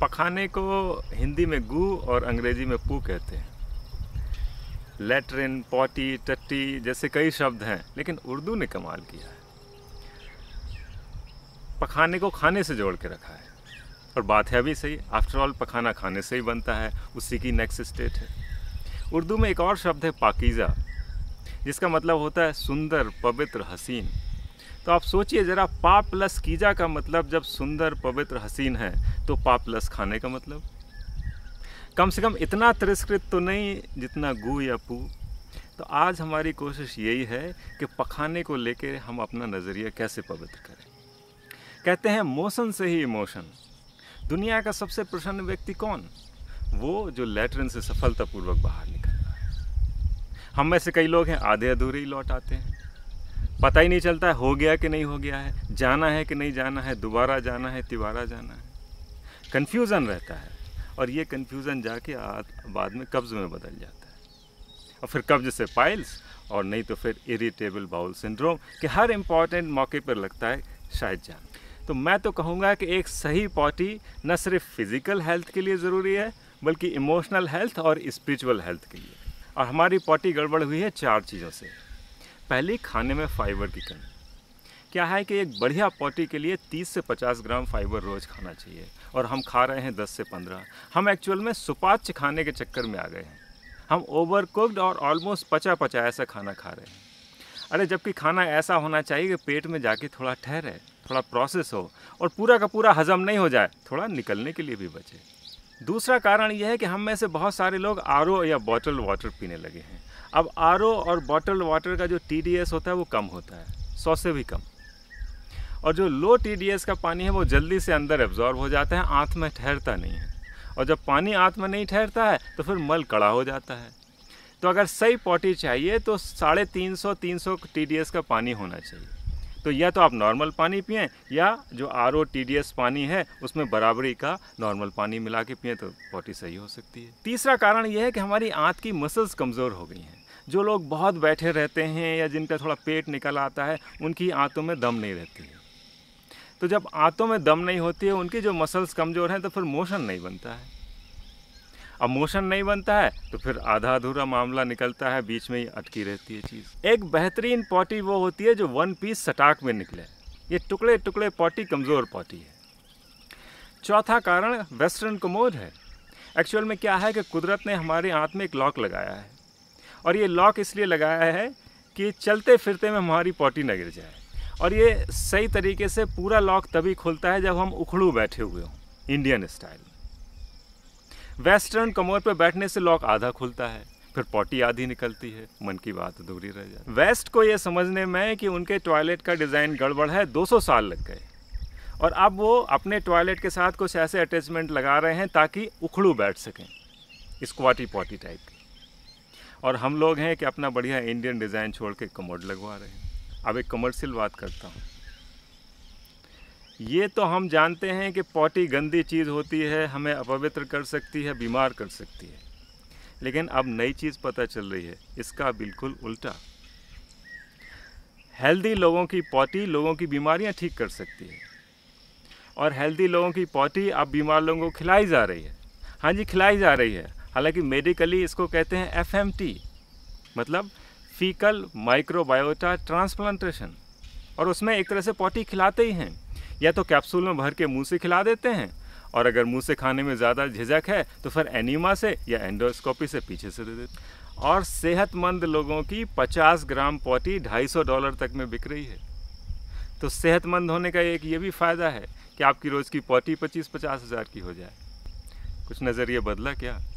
पखाने को हिंदी में गू और अंग्रेजी में पू कहते हैं लेटरिन पॉटी टट्टी जैसे कई शब्द हैं लेकिन उर्दू ने कमाल किया है पखाने को खाने से जोड़ के रखा है और बात है अभी सही आफ्टरऑल पखाना खाने से ही बनता है उसी की नेक्स्ट स्टेट है उर्दू में एक और शब्द है पाकिज़ा जिसका मतलब होता है सुंदर पवित्र हसीन तो आप सोचिए ज़रा पापलस प्लस कीजा का मतलब जब सुंदर पवित्र हसीन है तो पा प्लस खाने का मतलब कम से कम इतना तिरस्कृत तो नहीं जितना गु या पू तो आज हमारी कोशिश यही है कि पखाने को लेकर हम अपना नज़रिया कैसे पवित्र करें कहते हैं मोशन से ही इमोशन दुनिया का सबसे प्रसन्न व्यक्ति कौन वो जो लेटरिन से सफलतापूर्वक बाहर निकल रहा है हम में से कई लोग हैं आधे अधूरे ही लौट आते हैं पता ही नहीं चलता हो गया कि नहीं हो गया है जाना है कि नहीं जाना है दोबारा जाना है तिबारा जाना है कन्फ्यूज़न रहता है और ये कन्फ्यूज़न जाके बाद में कब्ज़ में बदल जाता है और फिर कब्ज से पाइल्स और नहीं तो फिर इरिटेबल बाउल सिंड्रोम के हर इम्पॉर्टेंट मौके पर लगता है शायद जान तो मैं तो कहूँगा कि एक सही पॉटी न सिर्फ फिज़िकल हेल्थ के लिए ज़रूरी है बल्कि इमोशनल हेल्थ और स्पिरिचुअल हेल्थ के लिए और हमारी पॉटी गड़बड़ हुई है चार चीज़ों से पहले खाने में फाइबर की कमी क्या है कि एक बढ़िया पॉटी के लिए 30 से 50 ग्राम फाइबर रोज़ खाना चाहिए और हम खा रहे हैं 10 से 15 हम एक्चुअल में सुपाच्य खाने के चक्कर में आ गए हैं हम ओवर कुकड और ऑलमोस्ट पचा पचा ऐसा खाना खा रहे हैं अरे जबकि खाना ऐसा होना चाहिए कि पेट में जाके थोड़ा ठहरे थोड़ा प्रोसेस हो और पूरा का पूरा हजम नहीं हो जाए थोड़ा निकलने के लिए भी बचे दूसरा कारण यह है कि हम में से बहुत सारे लोग आर या बॉटल वाटर पीने लगे हैं अब आर और बॉटल वाटर का जो टी होता है वो कम होता है सौ से भी कम और जो लो टी का पानी है वो जल्दी से अंदर एब्जॉर्ब हो जाता है आँख में ठहरता नहीं है और जब पानी आँख में नहीं ठहरता है तो फिर मल कड़ा हो जाता है तो अगर सही पॉटी चाहिए तो साढ़े तीन सौ तीन सौ टी का पानी होना चाहिए तो या तो आप नॉर्मल पानी पिएँ या जो आर ओ पानी है उसमें बराबरी का नॉर्मल पानी मिला के पिए तो ही सही हो सकती है तीसरा कारण यह है कि हमारी आँत की मसल्स कमज़ोर हो गई हैं जो लोग बहुत बैठे रहते हैं या जिनका थोड़ा पेट निकल आता है उनकी आंतों में दम नहीं रहती है तो जब आंतों में दम नहीं होती है उनकी जो मसल्स कमज़ोर हैं तो फिर मोशन नहीं बनता है अब मोशन नहीं बनता है तो फिर आधा अधूरा मामला निकलता है बीच में ही अटकी रहती है चीज़ एक बेहतरीन पॉटी वो होती है जो वन पीस सटाक में निकले ये टुकड़े टुकड़े पॉटी कमज़ोर पॉटी है चौथा कारण वेस्टर्न कमोड है एक्चुअल में क्या है कि कुदरत ने हमारे हाथ में एक लॉक लगाया है और ये लॉक इसलिए लगाया है कि चलते फिरते में हमारी पॉटी न गिर जाए और ये सही तरीके से पूरा लॉक तभी खुलता है जब हम उखड़ू बैठे हुए हों इंडियन स्टाइल में वेस्टर्न कमर पर बैठने से लॉक आधा खुलता है फिर पॉटी आधी निकलती है मन की बात अधूरी रह जाती वेस्ट को ये समझने में कि उनके टॉयलेट का डिज़ाइन गड़बड़ है 200 साल लग गए और अब वो अपने टॉयलेट के साथ कुछ ऐसे अटैचमेंट लगा रहे हैं ताकि उखड़ू बैठ सकें स्क्वाटी पॉटी टाइप की और हम लोग हैं कि अपना बढ़िया इंडियन डिज़ाइन छोड़ के कमोड लगवा रहे हैं अब एक कमर्शियल बात करता हूँ ये तो हम जानते हैं कि पॉटी गंदी चीज़ होती है हमें अपवित्र कर सकती है बीमार कर सकती है लेकिन अब नई चीज़ पता चल रही है इसका बिल्कुल उल्टा हेल्दी लोगों की पॉटी लोगों की बीमारियां ठीक कर सकती है और हेल्दी लोगों की पॉटी अब बीमार लोगों को खिलाई जा रही है हाँ जी खिलाई जा रही है हालांकि मेडिकली इसको कहते हैं एफ मतलब फीकल माइक्रोबायोटा ट्रांसप्लांटेशन और उसमें एक तरह से पॉटी खिलाते ही हैं या तो कैप्सूल में भर के मुँह से खिला देते हैं और अगर मुँह से खाने में ज़्यादा झिझक है तो फिर एनीमा से या एंडोस्कोपी से पीछे से दे देते और सेहतमंद लोगों की 50 ग्राम पोटी 250 डॉलर तक में बिक रही है तो सेहतमंद होने का एक ये भी फ़ायदा है कि आपकी रोज़ की पोटी पच्चीस पचास हज़ार की हो जाए कुछ नज़रिए बदला क्या